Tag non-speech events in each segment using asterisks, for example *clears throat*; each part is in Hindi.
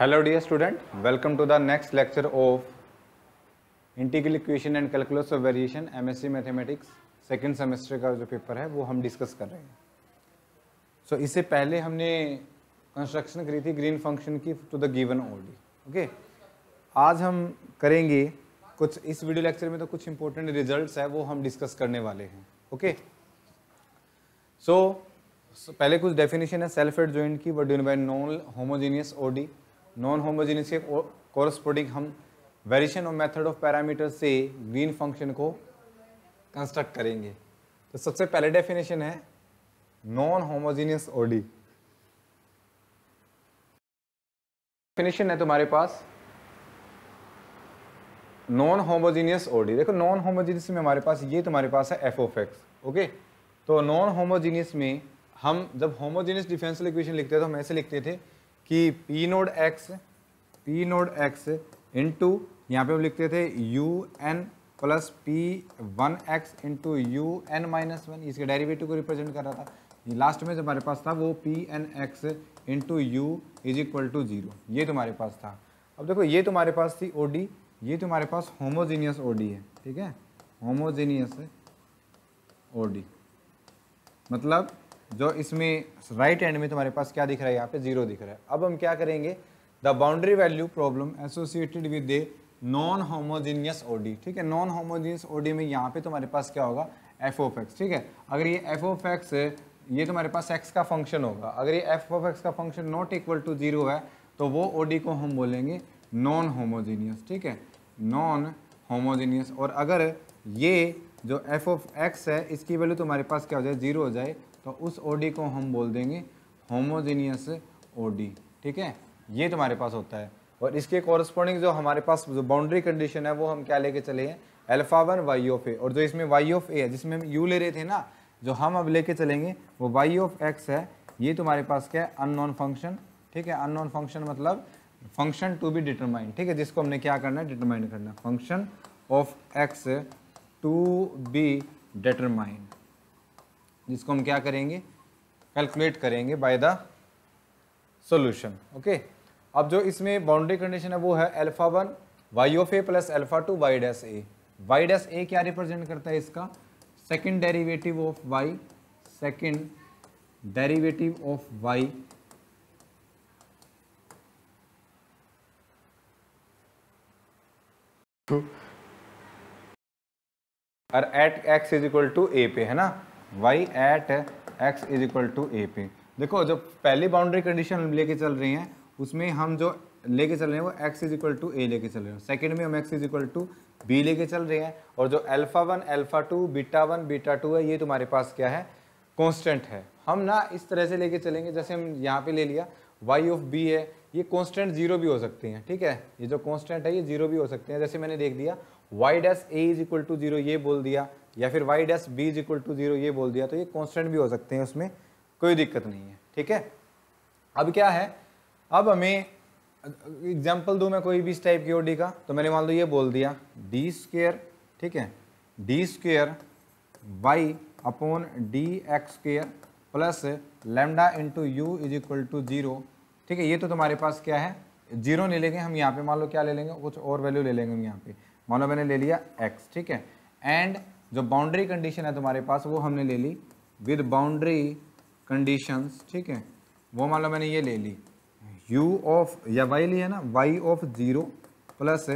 Hello dear student welcome to the next lecture of integral equation and calculus of variation MSc mathematics second semester का जो पेपर है वो हम डिस्कस कर रहे हैं सो so, इससे पहले हमने कंस्ट्रक्शन करी थी ग्रीन फंक्शन की to the given ODE okay आज हम करेंगे कुछ इस वीडियो लेक्चर में तो कुछ इंपॉर्टेंट रिजल्ट है वो हम डिस्कस करने वाले हैं okay okay? So so, so, पहले कुछ डेफिनेशन है सेल्फ एड ज्वाइंट की what done by non homogeneous ODE non homogeneous के कोरस्पोडिंग हम वेरिएशन और मेथड ऑफ पैरामीटर से ग्रीन फंक्शन को कंस्ट्रक्ट करेंगे तो सबसे पहले डेफिनेशन है नॉन होमोजीनियस ओडी डेफिनेशन है तुम्हारे पास नॉन होमोजीनियस ओडी देखो नॉन होमोजीनियस में हमारे पास ये तुम्हारे पास है एफ ऑफ एक्स ओके तो नॉन होमोजीनियस में हम जब होमोजीनियस डिफेंस इक्वेशन लिखते थे तो हम ऐसे लिखते थे कि P naught X P naught X into यहाँ पे हम लिखते थे U N plus P one X into U N minus one इसके डेरिवेटिव को रिप्रेजेंट कर रहा था लास्ट में जो हमारे पास था वो P N X into U is equal to zero ये तुम्हारे पास था अब देखो ये तुम्हारे पास थी ओ डी ये तुम्हारे पास होमोजीनियस ओ डी है ठीक है होमोजीनियस ओ डी मतलब जो इसमें राइट एंड में तुम्हारे पास क्या दिख रहा है यहाँ पे जीरो दिख रहा है अब हम क्या करेंगे the boundary value problem associated with a non homogeneous ODE ठीक है नॉन होमोजीनियस ओडी में यहाँ पे तुम्हारे पास क्या होगा एफ ओफ एक्स ठीक है अगर ये एफ ओफ एक्स ये तुम्हारे पास एक्स का फंक्शन होगा अगर ये एफ ओफ एक्स का function not equal to zero है तो वो ओडी को हम बोलेंगे नॉन होमोजीनियस ठीक है नॉन होमोजीनियस और अगर ये जो एफ ओफ एक्स है इसकी वैल्यू तुम्हारे पास क्या हो जाए जीरो हो जाए तो उस ओडी को हम बोल देंगे होमोजेनियस ओडी ठीक है ये तुम्हारे पास होता है और इसके कॉरस्पॉन्डिंग जो हमारे पास जो बाउंड्री कंडीशन है वो हम क्या लेके चले हैं alpha one Y of A और जो इसमें वाई ऑफ ए है जिसमें हम यू ले रहे थे ना जो हम अब लेके चलेंगे वो वाई ऑफ एक्स है ये तुम्हारे पास क्या है अननोन फंक्शन ठीक है अननोन फंक्शन मतलब फंक्शन टू बी डिटरमाइंड ठीक है जिसको हमने क्या करना है डिटरमाइंड करना function of X to be determined जिसको हम क्या करेंगे कैलकुलेट करेंगे बाय द सोल्यूशन ओके अब जो इसमें बाउंड्री कंडीशन है वो है alpha one Y of A plus alpha two Y dash A Y dash A क्या रिप्रेजेंट करता है इसका second derivative of Y second derivative of Y और at X is equal to A पे है ना Y at X is equal to A पे देखो जो पहली बाउंड्री कंडीशन हम लेके चल रही हैं उसमें हम जो लेके चल रहे हैं वो X is equal to A लेके चल रहे हैं सेकेंड में हम X is equal to B लेके चल रहे हैं और जो alpha one alpha two beta one beta two है ये तुम्हारे पास क्या है कॉन्स्टेंट है हम ना इस तरह से लेके चलेंगे जैसे हम यहाँ पे ले लिया वाई ऑफ बी है ये कॉन्स्टेंट जीरो भी हो सकते हैं ठीक है ये जो कॉन्स्टेंट है ये जीरो भी हो सकते हैं जैसे मैंने देख दिया Y dash A is equal to zero ये बोल दिया या फिर Y dash B is equal to zero ये बोल दिया तो ये कॉन्स्टेंट भी हो सकते हैं उसमें कोई दिक्कत नहीं है ठीक है अब क्या है अब हमें एग्जाम्पल दूँ मैं कोई भी इस टाइप की डी का तो मैंने मान लो ये बोल दिया डी स्क्र ठीक है D square Y upon D X square plus lambda into U is equal to zero ठीक है ये तो तुम्हारे पास क्या है जीरो नहीं लेंगे हम यहाँ पे मान लो क्या ले लेंगे कुछ और वैल्यू ले लेंगे हम यहाँ पे मान लो मैंने ले लिया एक्स ठीक है एंड जो बाउंड्री कंडीशन है तुम्हारे पास वो हमने ले ली विद बाउंड्री कंडीशंस ठीक है वो मान लो मैंने ये ले ली u ऑफ या y लिया ना y of zero plus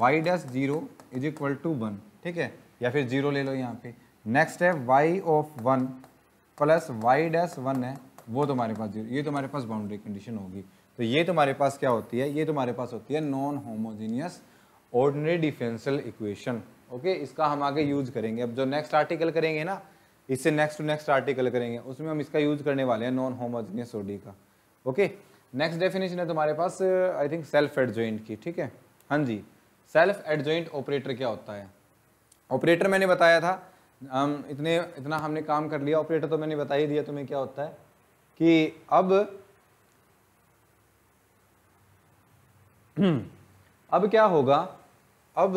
Y dash zero is equal to one ठीक है या फिर जीरो ले लो यहाँ पे नेक्स्ट है y of one plus Y dash one है वो तुम्हारे पास जीरो ये तुम्हारे पास बाउंड्री कंडीशन होगी तो ये तुम्हारे पास क्या होती है ये तुम्हारे पास होती है non homogeneous ordinary differential equation okay इसका हम आगे यूज करेंगे अब जो नेक्स्ट आर्टिकल करेंगे ना इससे नेक्स्ट टू नेक्स्ट आर्टिकल करेंगे उसमें हम इसका यूज करने वाले हैं नॉन होमोजनियस ओडी का ओके नेक्स्ट डेफिनेशन है तुम्हारे पास आई थिंक सेल्फ एडजॉइंट की ठीक है हाँ जी सेल्फ एडजॉइंट ऑपरेटर क्या होता है ऑपरेटर मैंने बताया था हम इतने इतना हमने काम कर लिया ऑपरेटर तो मैंने बता ही दिया तुम्हें क्या होता है कि अब *clears throat* अब क्या होगा अब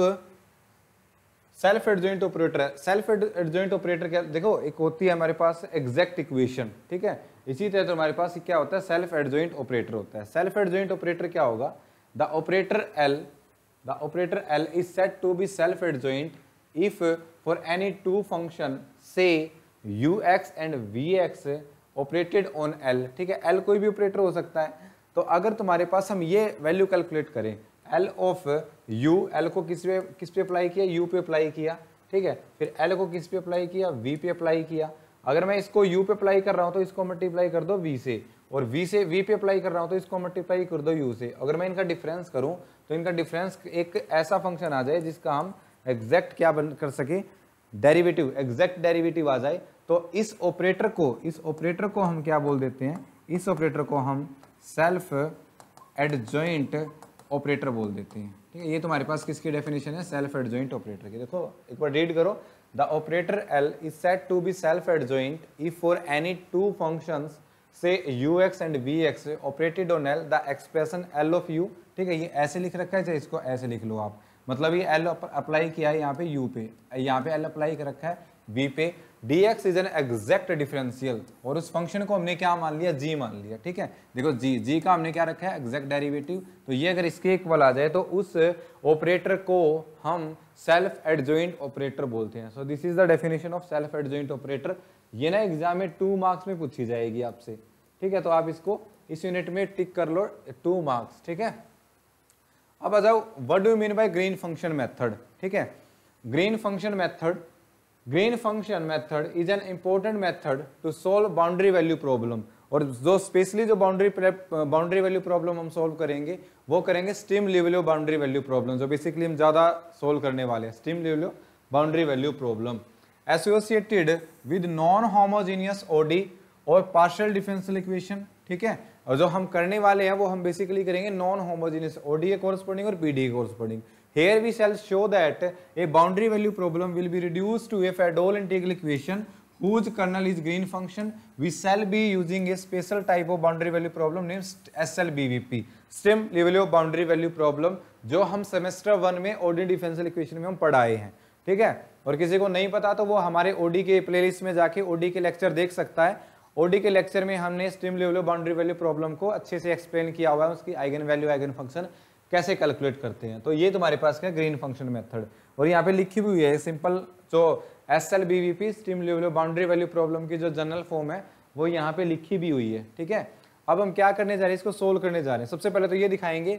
self adjoint operator self adjoint operator क्या देखो एक होती है हमारे पास एग्जैक्ट इक्वेशन ठीक है इसी तरह तो हमारे पास क्या होता है सेल्फ एडजॉइंट ऑपरेटर होता है सेल्फ एडजॉइंट ऑपरेटर क्या होगा the operator L the operator L is set to be self adjoint if for any two function say U X and V X operated on L ठीक है एल कोई भी ऑपरेटर हो सकता है तो अगर तुम्हारे पास हम ये वैल्यू कैलकुलेट करें एल ऑफ यू एल को किस पे किस पे अप्लाई किया यू पे अप्लाई किया ठीक है फिर एल को किस पे अप्लाई किया वी पे अप्लाई किया अगर मैं इसको यू पे अप्लाई कर रहा हूँ तो इसको मल्टीप्लाई कर दो वी से और वी से वी पे अप्लाई कर रहा हूँ तो इसको मल्टीप्लाई कर दो यू से अगर मैं इनका डिफरेंस करूँ तो इनका डिफरेंस एक ऐसा फंक्शन आ जाए जिसका हम एग्जैक्ट क्या बन कर सके डेरिवेटिव एग्जैक्ट डेरिवेटिव आ जाए तो इस ऑपरेटर को इस ऑपरेटर को हम क्या बोल देते हैं इस ऑपरेटर को हम सेल्फ एडजॉइंट ऑपरेटर बोल देते हैं ठीक है ये तुम्हारे पास किसकी डेफिनेशन है सेल्फ एडजॉइंट ऑपरेटर की देखो एक बार रीड करो the operator L is set to be self adjoint if for any two function say U X and V X operated on L the expression L of U ठीक है ये ऐसे लिख रखा है चाहे इसको ऐसे लिख लो आप मतलब ये एल अप्लाई किया है यहाँ पे यू पे यहाँ पे एल अप्लाई कर रखा है वी पे D x is an exact differential और उस फंक्शन को हमने क्या मान लिया जी मान लिया ठीक है देखो जी जी का हमने क्या रखा है एग्जैक्ट डेरिवेटिव तो ये अगर इसके इक्वल आ जाए तो उस ऑपरेटर को हम सेल्फ एडजोइंट ऑपरेटर बोलते हैं so this is the definition of self adjoint operator ये ना एग्जाम में टू मार्क्स में पूछी जाएगी आपसे ठीक है तो आप इसको इस यूनिट में टिक कर लो टू मार्क्स ठीक है अब आ जाओ what do mean by Green function method ठीक है Green function method Green function method is an important method to solve boundary value problem और जो स्पेशली जो बाउंड्री बाउंड्री वैल्यू प्रॉब्लम हम सोल्व करेंगे वो करेंगे Sturm Liouville boundary value problem जो बेसिकली हम ज़्यादा सोल्व करने वाले हैं Sturm level boundary value problem associated with non homogeneous ODE और पार्शल डिफेंसल इक्वेशन ठीक है और जो हम करने वाले हैं वो हम बेसिकली करेंगे नॉन होमोजीनियस ओडी कोर्सपोर्डिंग और PDE corresponding Here we shall show that a boundary value problem will be reduced to a Fadol integral equation whose kernel is green function. We shall be using a special type of boundary value problem named SLBVP, Sturm Liouville boundary value problem जो हम सेमेस्टर वन में ओडी डिफेंशियल इक्वेशन में हम पढ़ाए हैं ठीक है और किसी को नहीं पता तो वो हमारे ओडी के प्लेलिस्ट में जाके ओडी के लेक्चर देख सकता है ओडी के लेक्चर में हमने Sturm Liouville boundary value problem को अच्छे से एक्सप्लेन किया हुआ है उसकी आइगन वैल्यू आइगन फंक्शन कैसे कैलकुलेट करते हैं तो ये तुम्हारे पास क्या ग्रीन फंक्शन मेथड और यहाँ पे लिखी भी हुई है सिंपल जो S L B V P Sturm Liouville boundary value problem की जो जनरल फॉर्म है वो यहाँ पे लिखी भी हुई है ठीक है अब हम क्या करने जा रहे हैं इसको सोल्व करने जा रहे हैं सबसे पहले तो ये दिखाएंगे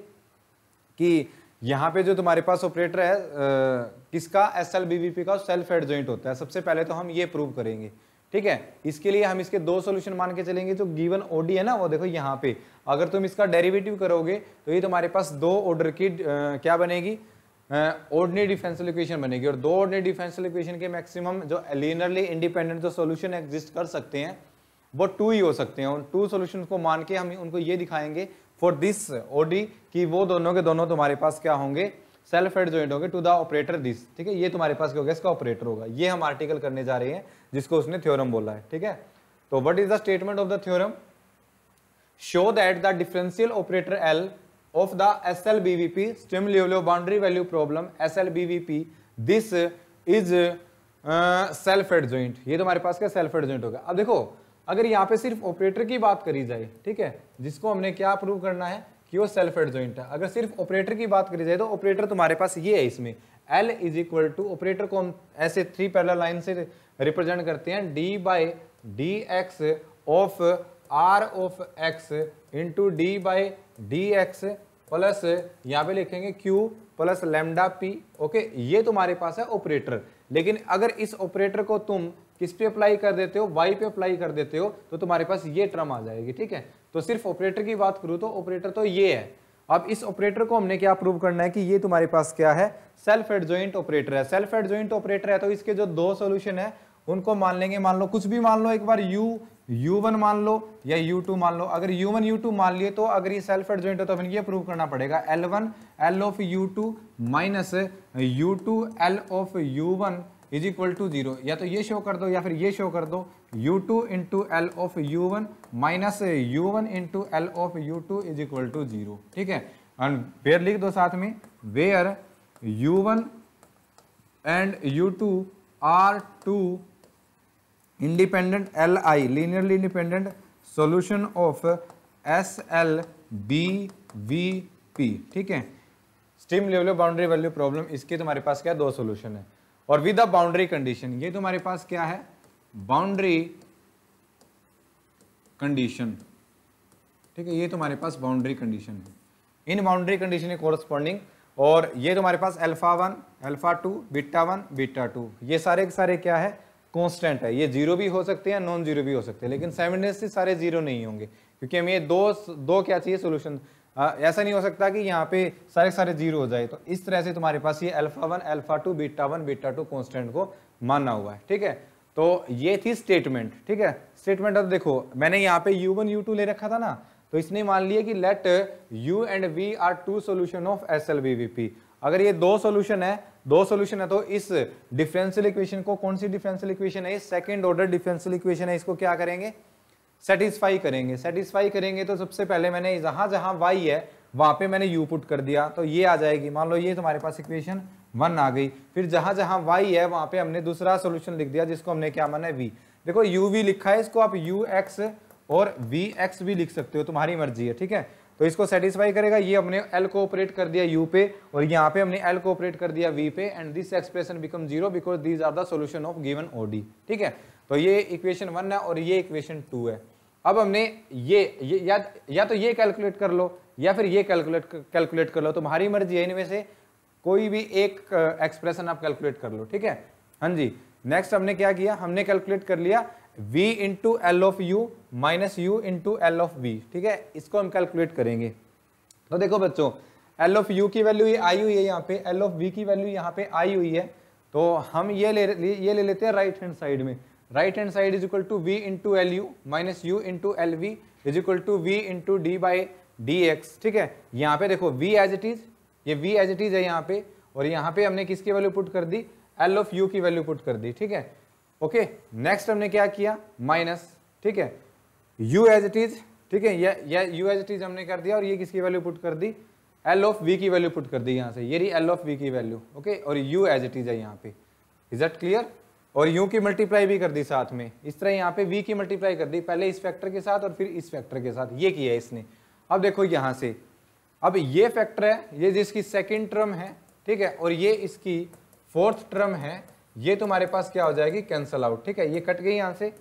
कि यहाँ पे जो तुम्हारे पास ऑपरेटर है आ, किसका S L B V P का सेल्फ एडजॉइंट होता है सबसे पहले तो हम ये प्रूव करेंगे ठीक है इसके लिए हम इसके दो सोल्यूशन मान के चलेंगे जो गिवन ओडी है ना वो देखो यहाँ पे अगर तुम इसका डेरिवेटिव करोगे तो ये तुम्हारे पास दो ऑर्डर की आ, क्या बनेगी ऑर्डनरी डिफेंसल इक्वेशन बनेगी और दो ऑर्डनरी डिफेंसल इक्वेशन के मैक्सिमम जो लीनरली इंडिपेंडेंट जो सोल्यूशन एग्जिस्ट कर सकते हैं वो टू ही हो सकते हैं उन टू सोल्यूशन को मान के हम उनको ये दिखाएंगे फॉर दिस ओडी कि वो दोनों के दोनों तुम्हारे पास क्या होंगे सेल्फ एड ज्वाइंट होंगे टू द ऑपरेटर दिस ठीक है ये तुम्हारे पास क्या होगा इसका ऑपरेटर होगा ये हम आर्टिकल करने जा रहे हैं जिसको उसने थ्योरम बोला है ठीक है तो what is the statement of the theorem show that the differential operator L of the S L B V P Sturm Liouville boundary value problem S L B V P this is self adjoint ये तुम्हारे पास क्या सेल्फ एड ज्वाइंट होगा अब देखो अगर यहाँ पे सिर्फ ऑपरेटर की बात करी जाए ठीक है जिसको हमने क्या प्रूव करना है कि वो सेल्फ एडजॉइंट है अगर सिर्फ ऑपरेटर की बात करी जाए तो ऑपरेटर तुम्हारे पास ये है इसमें L is equal to operator को हम ऐसे थ्री पैरेलल लाइन से रिप्रेजेंट करते हैं D by D X of R of x into D by D X plus यहाँ पे लिखेंगे Q plus lambda P okay ये तुम्हारे पास है ऑपरेटर लेकिन अगर इस ऑपरेटर को तुम किस पे अप्लाई कर देते हो वाई पे अप्लाई कर देते हो तो तुम्हारे पास ये टर्म आ जाएगी ठीक है तो सिर्फ ऑपरेटर की बात करूँ तो ऑपरेटर तो ये है अब इस ऑपरेटर को हमने क्या प्रूव करना है कि ये तुम्हारे पास क्या है सेल्फ एडजॉइंट ऑपरेटर है सेल्फ एडजॉइंट ऑपरेटर है तो इसके जो दो सोल्यूशन है उनको मान लेंगे मान लो कुछ भी मान लो एक बार u u1 मान लो या u2 मान लो अगर u1 u2 मान लिए तो अगर ये सेल्फ एडजॉइंट है तो फिर ये प्रूव करना पड़ेगा l1 l of u2 minus u2 l of u1 is equal to zero या तो ये शो कर दो या फिर ये शो कर दो u two into L of u one minus u one into L of u two is equal to zero ठीक है एंड वेयर लिख दो साथ में where u one and u two are two independent L I linearly independent solution of S L B V P ठीक है steam level boundary value problem इसके तुम्हारे पास क्या दो सोल्यूशन है और विद अ बाउंड्री कंडीशन ये तुम्हारे पास क्या है बाउंड्री कंडीशन ठीक है ये तुम्हारे पास बाउंड्री कंडीशन है इन बाउंड्री कंडीशन के कोरस्पॉन्डिंग और ये तुम्हारे पास alpha one alpha two beta one beta two ये सारे के सारे क्या है कांस्टेंट है ये जीरो भी हो सकते हैं नॉन जीरो भी हो सकते हैं लेकिन सेवन से सारे जीरो नहीं होंगे क्योंकि हमें ये दो दो क्या चाहिए सोल्यूशन हाँ, ऐसा नहीं हो सकता कि यहाँ पे सारे सारे जीरो हो जाए तो इस तरह से तुम्हारे पास ये alpha one alpha two beta one beta two constant को माना हुआ है ठीक है तो ये थी स्टेटमेंट ठीक है स्टेटमेंट अब देखो मैंने यहाँ पे यू वन यू टू ले रखा था ना तो इसने मान लिया कि let u and v are two solution of S L B V P अगर ये दो सोल्यूशन है दो सोल्यूशन है तो इस डिफरेंशियल इक्वेशन को कौन सी डिफरेंशियल इक्वेशन है सेकेंड ऑर्डर डिफरेंशियल इक्वेशन है इसको क्या करेंगे सेटिस्फाई करेंगे सेटिस्फाई करेंगे तो सबसे पहले मैंने जहाँ जहाँ वाई है वहाँ पे मैंने यू पुट कर दिया तो ये आ जाएगी मान लो ये तुम्हारे पास इक्वेशन वन आ गई फिर जहाँ जहाँ वाई है वहाँ पे हमने दूसरा सोल्यूशन लिख दिया जिसको हमने क्या माना है वी देखो यू वी लिखा है इसको आप यू एक्स और वी एक्स भी लिख सकते हो तुम्हारी मर्जी है ठीक है तो इसको सेटिस्फाई करेगा ये हमने एल को ऑपरेट कर दिया यू पे और यहाँ पे हमने एल को ऑपरेट कर दिया वी पे and this expression become zero because these are the solution of given ओ ठीक है तो ये इक्वेशन वन है और ये इक्वेशन टू है अब हमने ये, ये या, या तो ये कैलकुलेट कर लो या फिर ये कैलकुलेट कैलकुलेट कर लो तुम्हारी तो मर्जी है इनमें से कोई भी एक एक्सप्रेशन uh, आप कैलकुलेट कर लो ठीक है हाँ जी नेक्स्ट हमने क्या किया हमने कैलकुलेट कर लिया v into L of u minus u into L of v ठीक है इसको हम कैलकुलेट करेंगे तो देखो बच्चों एल ऑफ यू की वैल्यू ये आई हुई है यहाँ पे एल ऑफ वी की वैल्यू यहाँ पे आई हुई है तो हम ये ले ये ले लेते हैं राइट हैंड साइड में right hand side is equal to v into L u minus u into L v is equal to v into D by D x ठीक है यहाँ पे देखो वी एज इट इज ये वी एज इट इज है यहाँ पे और यहाँ पे हमने किसकी वैल्यू पुट कर दी एल ऑफ यू की वैल्यू पुट कर दी ठीक है ओके नेक्स्ट हमने क्या किया माइनस ठीक है u एज इट इज ठीक है या यू एज इट इज हमने कर दिया और ये किसकी वैल्यू पुट कर दी एल ऑफ वी की वैल्यू पुट कर दी यहाँ से ये रही एल ऑफ वी की वैल्यू ओके और यू एज इट इज है यहाँ पे इज दट क्लियर और यू की मल्टीप्लाई भी कर दी साथ में इस तरह यहाँ पे वी की मल्टीप्लाई कर दी पहले इस फैक्टर के साथ और फिर इस फैक्टर के साथ ये किया इसने अब देखो यहाँ से अब ये फैक्टर है ये जिसकी सेकेंड टर्म है ठीक है और ये इसकी फोर्थ टर्म है ये तुम्हारे पास क्या हो जाएगी कैंसल आउट ठीक है ये कट गई यहाँ से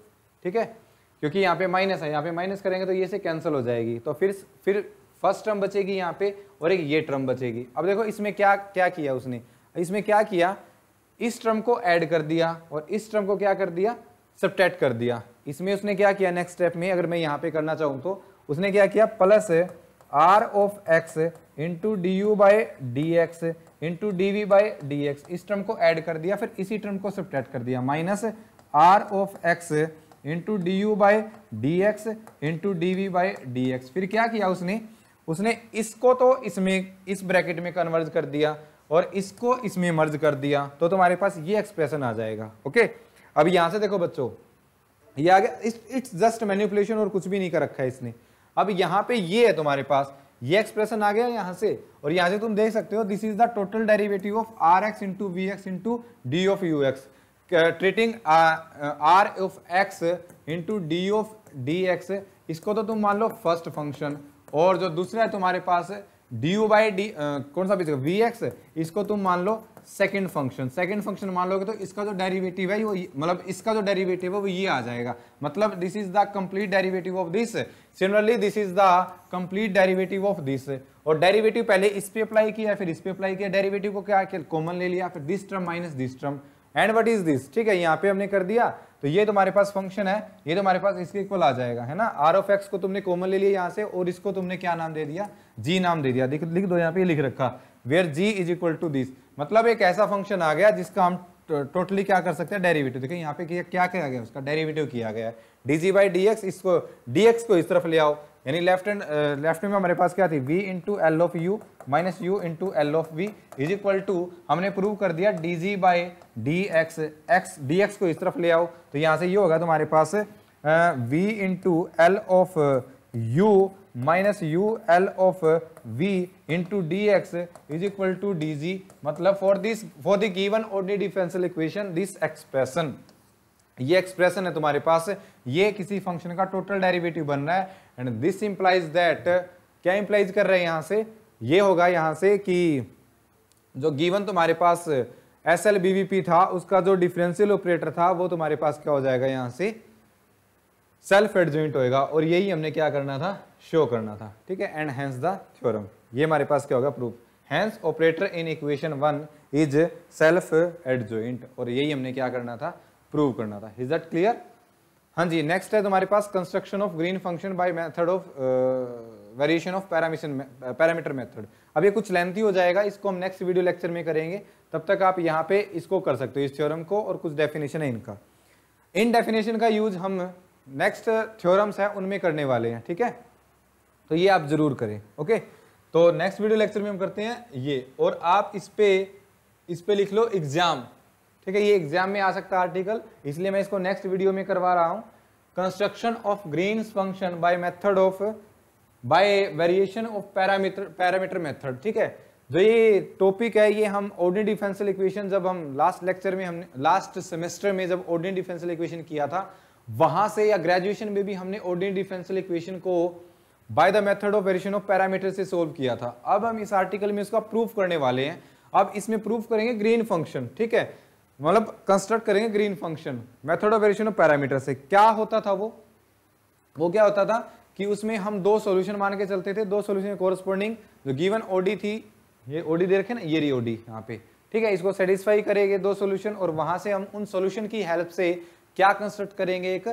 ठीक है क्योंकि यहाँ पे माइनस है यहाँ पे माइनस करेंगे तो ये से कैंसिल हो जाएगी तो फिर फिर फर्स्ट टर्म बचेगी यहाँ पे और एक ये टर्म बचेगी अब देखो इसमें क्या क्या किया उसने इसमें क्या किया इस टर्म को ऐड कर दिया और इस टर्म को क्या कर दिया सब्टैक्ट कर दिया इसमें उसने क्या किया नेक्स्ट स्टेप में अगर मैं यहाँ पे करना चाहूँ तो उसने क्या किया plus r of x into d u by D x into d v by D x इस टर्म को ऐड कर दिया फिर इसी टर्म को सब्टैक्ट कर दिया minus r of x into d u by D x into d v by D x फिर क्या किया उसने उसने इसको तो इसमें इस ब्रैकेट में कन्वर्ज कर दिया और इसको इसमें मर्ज कर दिया तो तुम्हारे पास ये एक्सप्रेशन आ जाएगा ओके अब यहाँ से देखो बच्चों ये आ गया इट्स जस्ट मैन्युपुलेशन और कुछ भी नहीं कर रखा है इसने अब यहाँ पे ये है तुम्हारे पास ये एक्सप्रेशन आ गया यहाँ से और यहाँ से तुम देख सकते हो this is the total derivative of r x into v x into d of u x treating r of x into d of d x इसको तो तुम मान लो फर्स्ट फंक्शन और जो दूसरा है तुम्हारे पास डी यू बाई डी कौन सा बेचेगा वी एक्स इसको तुम मान लो सेकेंड फंक्शन सेकेंड फंक्शन मान लोगे तो इसका जो डेरिवेटिव है वो मतलब इसका जो डेरिवेटिव है वो ये आ जाएगा मतलब this is the complete derivative of this similarly this is the complete derivative of this और डेरिवेटिव पहले इस पे अप्लाई किया फिर इस पे अप्लाई किया डेरिवेटिव को क्या कॉमन ले लिया फिर this term minus this term and what is this ठीक है यहाँ पे हमने कर दिया तो ये तुम्हारे पास फंक्शन है ये तुम्हारे पास इसके इक्वल आ जाएगा है ना आर ऑफ एक्स को तुमने कॉमन ले लिया यहाँ से और इसको तुमने क्या नाम दे दिया जी नाम दे दिया लिख लिख दो यहाँ पे लिख रखा where g is equal to this मतलब एक ऐसा फंक्शन आ गया जिसका हम टोटली क्या कर सकते हैं डेरिवेटिव देखिए यहाँ पे क्या क्या किया गया उसका डेरिवेटिव किया गया है d g by D x इसको डी एक्स को इस तरफ ले आओ यानी लेफ्ट एंड लेफ्ट में हमारे पास क्या थी v into L of u minus u into L of v is equal to हमने प्रूव कर दिया d g by D x x d x को इस तरफ ले आओ तो यहाँ से ये होगा तुम्हारे पास uh, v into L of u minus u L of v into d x is equal to d g मतलब for this for the given और डिफरेंशियल इक्वेशन दिस एक्सप्रेशन ये एक्सप्रेशन है तुम्हारे पास ये किसी फंक्शन का टोटल डेरिवेटिव बन रहा है एंड दिस इंप्लाइज दैट क्या इंप्लाइज कर रहे हैं यहाँ से ये होगा यहाँ से कि जो गिवन तुम्हारे पास S L B V P था उसका जो डिफरेंशियल ऑपरेटर था वो तुम्हारे पास क्या हो जाएगा यहाँ से सेल्फ एडजॉइंट होएगा और यही हमने क्या करना था शो करना था ठीक है एंड हैंस द थ्योरम ये हमारे पास क्या होगा proof hence operator in equation one is self adjoint और यही हमने क्या करना था प्रूव करना था इज दैट क्लियर हाँ जी नेक्स्ट है तुम्हारे पास construction of Green function by method of variation of parameter parameter method अब ये कुछ लेंथी हो जाएगा इसको हम नेक्स्ट वीडियो लेक्चर में करेंगे तब तक आप यहाँ पे इसको कर सकते हो इस थ्योरम को और कुछ डेफिनेशन है इनका इन डेफिनेशन का यूज हम नेक्स्ट थ्योरम्स हैं उनमें करने वाले हैं ठीक है तो ये आप जरूर करें ओके तो नेक्स्ट वीडियो लेक्चर में हम करते हैं ये और आप इस पर इस पर लिख लो एग्जाम ठीक है ये एग्जाम में आ सकता है आर्टिकल इसलिए मैं इसको नेक्स्ट वीडियो में करवा रहा हूँ construction of Green's function by method of by variation of parameter parameter method ठीक है जो ये टॉपिक है ये हम ऑर्डिनरी डिफेंसल इक्वेशन जब हम लास्ट लेक्चर में हमने लास्ट सेमेस्टर में जब ऑर्डिनरी डिफेंसल इक्वेशन किया था वहां से या ग्रेजुएशन में भी हमने ऑर्डिनरी डिफेंसल इक्वेशन को by the method of variation of parameter से सोल्व किया था अब हम इस आर्टिकल में इसका प्रूफ करने वाले हैं अब इसमें प्रूफ करेंगे ग्रीन फंक्शन ठीक है मतलब कंस्ट्रक्ट करेंगे Green function method of variation of parameter से क्या होता था वो वो क्या होता था कि उसमें हम दो सॉल्यूशन मान के चलते थे दो सॉल्यूशन कोरस्पोंडिंग जो गिवन ओडी थी ये ओडी दे रखे ना ये री ओडी यहाँ पे ठीक है इसको सेटिस्फाई करेंगे दो सॉल्यूशन और वहां से हम उन सॉल्यूशन की हेल्प से क्या कंस्ट्रक्ट करेंगे एक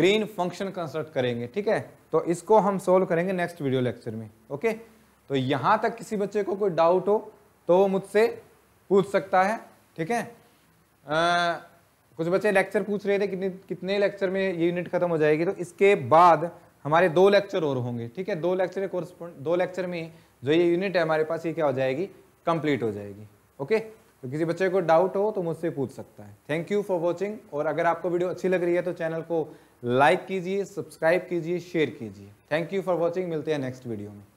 ग्रीन फंक्शन कंस्ट्रक्ट करेंगे ठीक है तो इसको हम सोल्व करेंगे नेक्स्ट वीडियो लेक्चर में ओके तो यहां तक किसी बच्चे को कोई डाउट हो तो वो मुझसे पूछ सकता है ठीक है कुछ बच्चे लेक्चर पूछ रहे थे कितने कितने लेक्चर में ये यूनिट खत्म हो जाएगी तो इसके बाद हमारे दो लेक्चर और होंगे ठीक है दो लेक्चर कोर्स दो लेक्चर में जो ये यूनिट है हमारे पास ये क्या हो जाएगी कंप्लीट हो जाएगी ओके तो किसी बच्चे को डाउट हो तो मुझसे पूछ सकता है थैंक यू फॉर वॉचिंग और अगर आपको वीडियो अच्छी लग रही है तो चैनल को लाइक कीजिए सब्सक्राइब कीजिए शेयर कीजिए थैंक यू फॉर वॉचिंग मिलते हैं नेक्स्ट वीडियो में